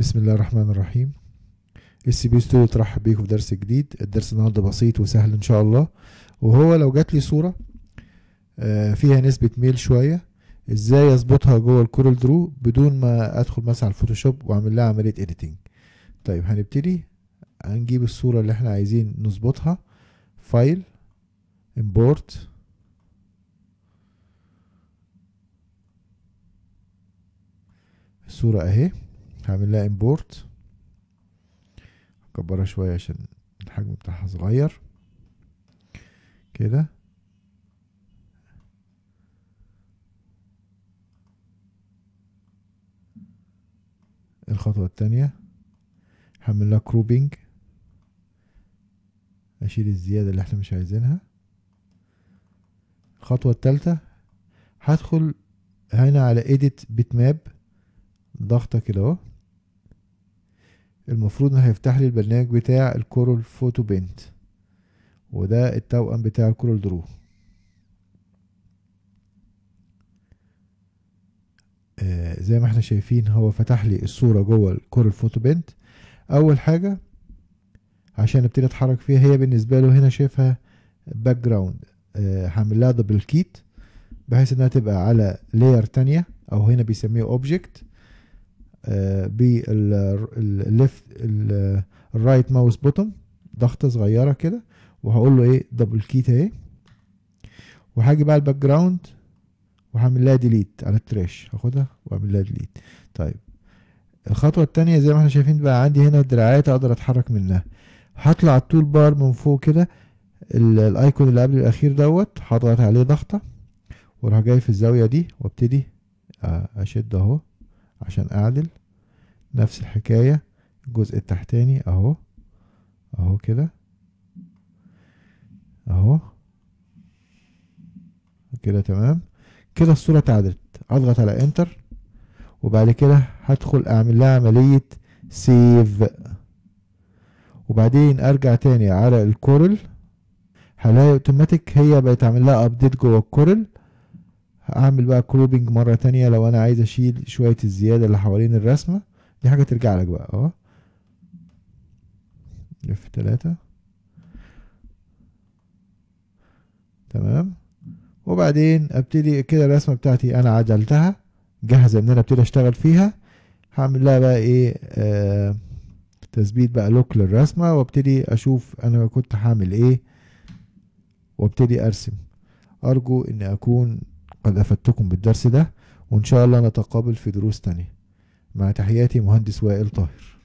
بسم الله الرحمن الرحيم اس بي ستوديو ترحب بيكم في درس جديد الدرس النهارده بسيط وسهل ان شاء الله وهو لو جات لي صوره آه، فيها نسبه ميل شويه ازاي اظبطها جوه الكورل درو بدون ما ادخل مثلا على الفوتوشوب واعمل لها عمليه اديتنج طيب هنبتدي هنجيب الصوره اللي احنا عايزين نظبطها فايل امبورت الصوره اهي هعمل لها امبورت هكبرها شوية عشان الحجم بتاعها صغير كده الخطوة التانية هعمل لها كروبينج اشيل الزيادة اللي احنا مش عايزينها الخطوة التالتة هدخل هنا على edit bitmap ضغطة كده اهو المفروض انه هيفتح لي البرنامج بتاع الكورال فوتو بنت وده التوأم بتاع الكورال درو آه، زي ما احنا شايفين هو فتح لي الصورة جوه الكورال فوتو بنت اول حاجة عشان ابتدي اتحرك فيها هي بالنسبة له هنا شايفها باك آه، جراوند هعمل لها دبل كيت بحيث انها تبقى على لاير تانية او هنا بيسميه اوبجكت بالليفت الرايت ماوس بوتوم ضغطه صغيره كده وهقول له ايه دبل كيت اهي وهاجي بقى الباك جراوند وهعمل لها ديليت على التراش هاخدها واعمل لها ديليت طيب الخطوه التانية زي ما احنا شايفين بقى عندي هنا دراعات اقدر اتحرك منها هطلع التول بار من فوق كده الايكون اللي قبل الاخير دوت هضغط عليه ضغطه واروح جاي في الزاويه دي وابتدي آه، اشد اهو عشان اعدل نفس الحكاية الجزء التحتاني اهو اهو كده اهو كده تمام كده الصورة اتعدلت اضغط على انتر وبعد كده هدخل اعمل لها عملية سيف وبعدين ارجع تاني على الكورل هلاقي اوتوماتيك هي بقت عامل لها ابديت جوه الكورل اعمل بقى كروبنج مره تانية لو انا عايز اشيل شويه الزياده اللي حوالين الرسمه دي حاجه ترجع لك بقى اهو لف تلاتة تمام وبعدين ابتدي كده الرسمه بتاعتي انا عدلتها جاهزه ان انا ابتدي اشتغل فيها هعمل لها بقى ايه آه تثبيت بقى لوك للرسمه وابتدي اشوف انا كنت هعمل ايه وابتدي ارسم ارجو ان اكون قد أفدتكم بالدرس ده وإن شاء الله نتقابل في دروس تانية مع تحياتي مهندس وائل طاهر